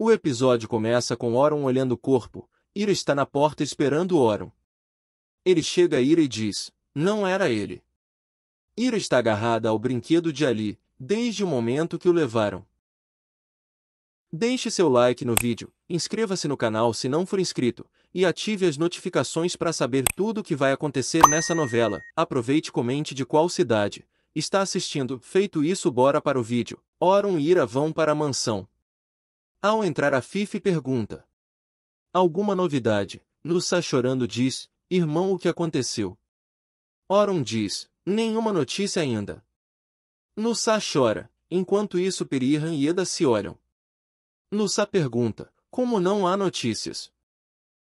O episódio começa com Oron olhando o corpo. Ira está na porta esperando Oron. Ele chega a Ira e diz: Não era ele. Ira está agarrada ao brinquedo de Ali, desde o momento que o levaram. Deixe seu like no vídeo, inscreva-se no canal se não for inscrito, e ative as notificações para saber tudo o que vai acontecer nessa novela. Aproveite e comente de qual cidade está assistindo. Feito isso, bora para o vídeo. Oron e Ira vão para a mansão. Ao entrar a Fifi pergunta. Alguma novidade? Nussa chorando diz, irmão o que aconteceu? Oron diz, nenhuma notícia ainda. Nussa chora, enquanto isso Perihan e Eda se olham. Nussa pergunta, como não há notícias?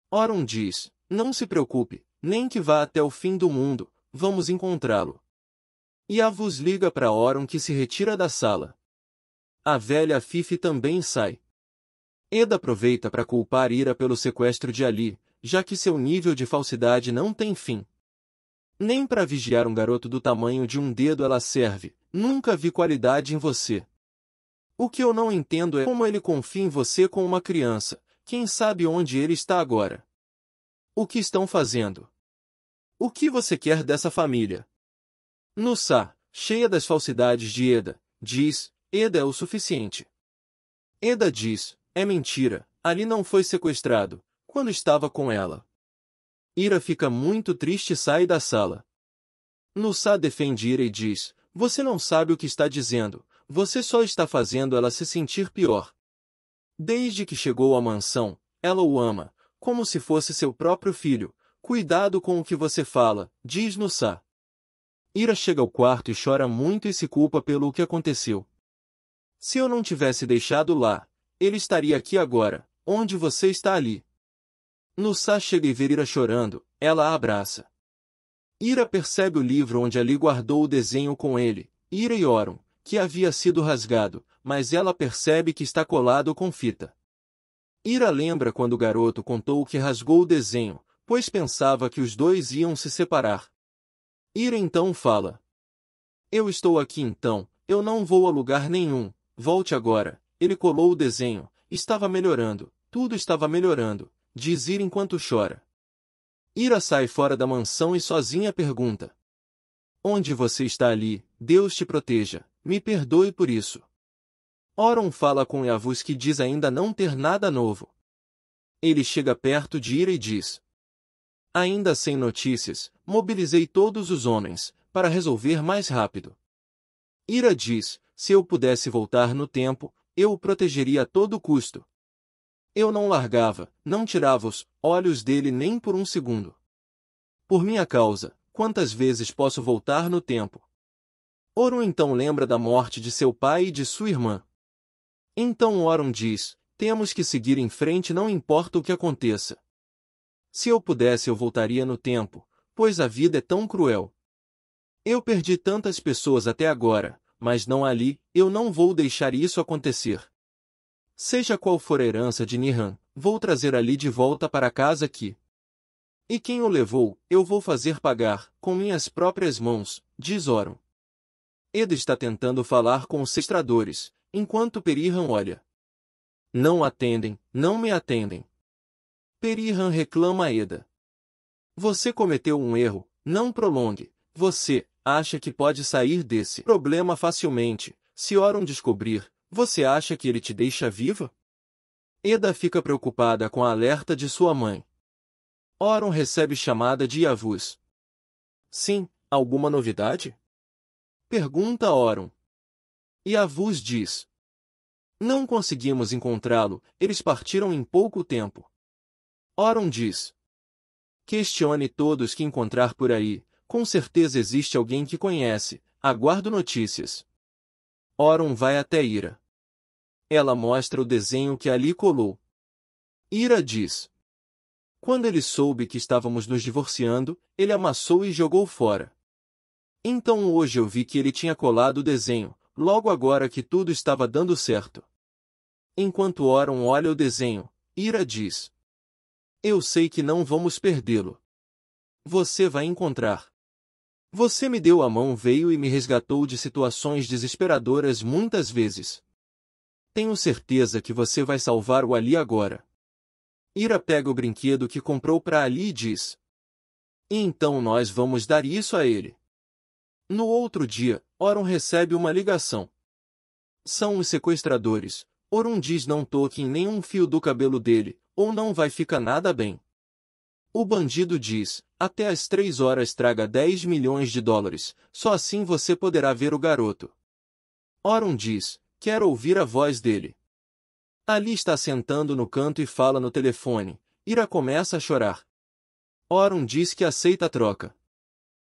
Oron diz, não se preocupe, nem que vá até o fim do mundo, vamos encontrá-lo. Yavuz liga para Oron que se retira da sala. A velha Fifi também sai. Eda aproveita para culpar Ira pelo sequestro de Ali, já que seu nível de falsidade não tem fim. Nem para vigiar um garoto do tamanho de um dedo ela serve, nunca vi qualidade em você. O que eu não entendo é como ele confia em você com uma criança, quem sabe onde ele está agora. O que estão fazendo? O que você quer dessa família? Nussá, cheia das falsidades de Eda, diz, Eda é o suficiente. Eda diz, é mentira, Ali não foi sequestrado, quando estava com ela. Ira fica muito triste e sai da sala. Nussá defende Ira e diz, você não sabe o que está dizendo, você só está fazendo ela se sentir pior. Desde que chegou à mansão, ela o ama, como se fosse seu próprio filho. Cuidado com o que você fala, diz Nussá. Ira chega ao quarto e chora muito e se culpa pelo que aconteceu. Se eu não tivesse deixado lá, ele estaria aqui agora, onde você está ali. Nussá chega e vê Ira chorando, ela a abraça. Ira percebe o livro onde ali guardou o desenho com ele, Ira e Oron, que havia sido rasgado, mas ela percebe que está colado com fita. Ira lembra quando o garoto contou que rasgou o desenho, pois pensava que os dois iam se separar. Ira então fala: Eu estou aqui então, eu não vou a lugar nenhum, volte agora, ele colou o desenho. Estava melhorando. Tudo estava melhorando. Diz Ira enquanto chora. Ira sai fora da mansão e sozinha pergunta. Onde você está ali, Deus te proteja. Me perdoe por isso. Oron fala com Yavuz que diz ainda não ter nada novo. Ele chega perto de Ira e diz. Ainda sem notícias, mobilizei todos os homens, para resolver mais rápido. Ira diz, se eu pudesse voltar no tempo, eu o protegeria a todo custo. Eu não largava, não tirava os olhos dele nem por um segundo. Por minha causa, quantas vezes posso voltar no tempo? Orun então lembra da morte de seu pai e de sua irmã. Então Orun diz, temos que seguir em frente não importa o que aconteça. Se eu pudesse eu voltaria no tempo, pois a vida é tão cruel. Eu perdi tantas pessoas até agora, mas não ali, eu não vou deixar isso acontecer. Seja qual for a herança de Nirhan, vou trazer Ali de volta para casa aqui. E quem o levou, eu vou fazer pagar, com minhas próprias mãos, diz Oron. Eda está tentando falar com os sextradores, enquanto Perihan olha. Não atendem, não me atendem. Perihan reclama a Eda. Você cometeu um erro, não prolongue. Você, acha que pode sair desse problema facilmente. Se Oron descobrir, você acha que ele te deixa viva? Eda fica preocupada com a alerta de sua mãe. Oron recebe chamada de Yavuz. Sim, alguma novidade? Pergunta Oron. Yavuz diz. Não conseguimos encontrá-lo, eles partiram em pouco tempo. Oron diz. Questione todos que encontrar por aí, com certeza existe alguém que conhece, aguardo notícias. Oron vai até Ira. Ela mostra o desenho que ali colou. Ira diz. Quando ele soube que estávamos nos divorciando, ele amassou e jogou fora. Então hoje eu vi que ele tinha colado o desenho, logo agora que tudo estava dando certo. Enquanto Oron olha o desenho, Ira diz. Eu sei que não vamos perdê-lo. Você vai encontrar. Você me deu a mão, veio e me resgatou de situações desesperadoras muitas vezes. Tenho certeza que você vai salvar o Ali agora. Ira pega o brinquedo que comprou para Ali e diz: e então nós vamos dar isso a ele. No outro dia, Oron recebe uma ligação. São os sequestradores. Orun diz não toque em nenhum fio do cabelo dele, ou não vai ficar nada bem. O bandido diz, até às três horas traga 10 milhões de dólares, só assim você poderá ver o garoto. Oron diz, quero ouvir a voz dele. Ali está sentando no canto e fala no telefone. Ira começa a chorar. Oron diz que aceita a troca.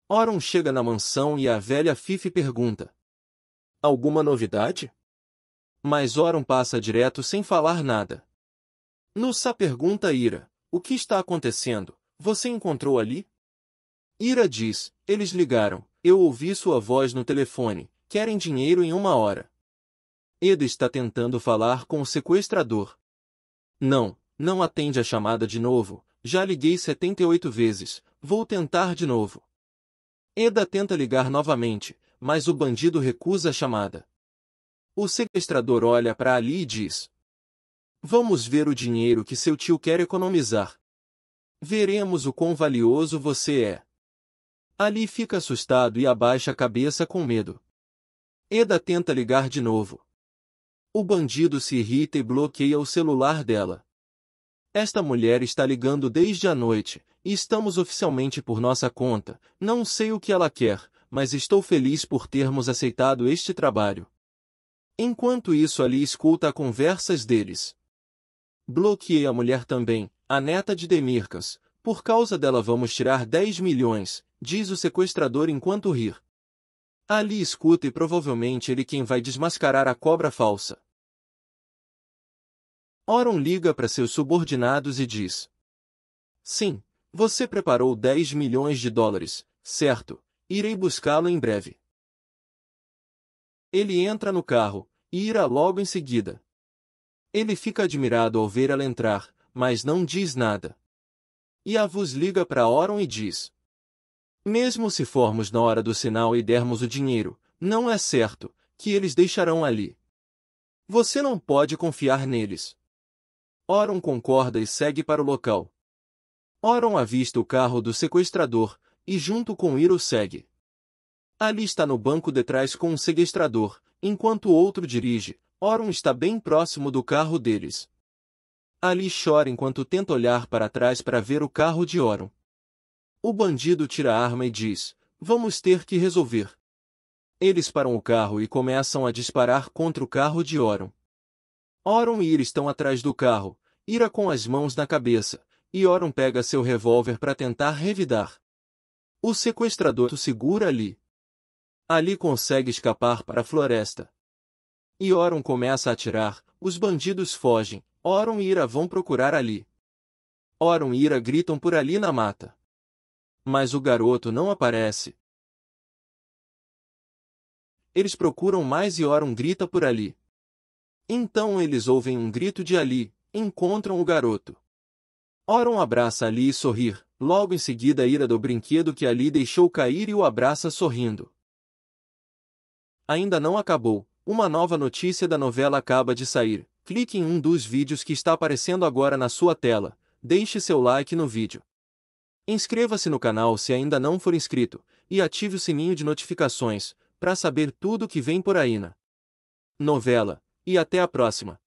Oron chega na mansão e a velha Fifi pergunta. Alguma novidade? Mas Oron passa direto sem falar nada. Nussa pergunta Ira, o que está acontecendo? Você encontrou ali? Ira diz: Eles ligaram. Eu ouvi sua voz no telefone. Querem dinheiro em uma hora. Eda está tentando falar com o sequestrador. Não, não atende a chamada de novo. Já liguei 78 vezes. Vou tentar de novo. Eda tenta ligar novamente, mas o bandido recusa a chamada. O sequestrador olha para Ali e diz: Vamos ver o dinheiro que seu tio quer economizar. Veremos o quão valioso você é. Ali fica assustado e abaixa a cabeça com medo. Eda tenta ligar de novo. O bandido se irrita e bloqueia o celular dela. Esta mulher está ligando desde a noite, e estamos oficialmente por nossa conta. Não sei o que ela quer, mas estou feliz por termos aceitado este trabalho. Enquanto isso, ali escuta as conversas deles. Bloqueei a mulher também, a neta de Demircas, por causa dela vamos tirar 10 milhões, diz o sequestrador enquanto rir. Ali escuta e provavelmente ele quem vai desmascarar a cobra falsa. Oron liga para seus subordinados e diz: Sim, você preparou 10 milhões de dólares, certo? Irei buscá-lo em breve. Ele entra no carro e irá logo em seguida. Ele fica admirado ao ver ela entrar, mas não diz nada. E a vos liga para Oron e diz: Mesmo se formos na hora do sinal e dermos o dinheiro, não é certo que eles deixarão ali. Você não pode confiar neles. Oron concorda e segue para o local. Oron avista o carro do sequestrador e junto com Iro segue. Ali está no banco de trás com um sequestrador, enquanto o outro dirige. Oron está bem próximo do carro deles. Ali chora enquanto tenta olhar para trás para ver o carro de Oron. O bandido tira a arma e diz, vamos ter que resolver. Eles param o carro e começam a disparar contra o carro de Oron. Oron e Ira estão atrás do carro, Ira com as mãos na cabeça, e Oron pega seu revólver para tentar revidar. O sequestrador segura ali. Ali consegue escapar para a floresta. E Oron começa a atirar, os bandidos fogem, Oron e Ira vão procurar ali. Oron e Ira gritam por ali na mata. Mas o garoto não aparece. Eles procuram mais e Oron grita por ali. Então eles ouvem um grito de Ali, encontram o garoto. Oron abraça Ali e sorrir, logo em seguida ira do brinquedo que Ali deixou cair e o abraça sorrindo. Ainda não acabou, uma nova notícia da novela acaba de sair, clique em um dos vídeos que está aparecendo agora na sua tela, deixe seu like no vídeo. Inscreva-se no canal se ainda não for inscrito, e ative o sininho de notificações, para saber tudo o que vem por aí na novela, e até a próxima!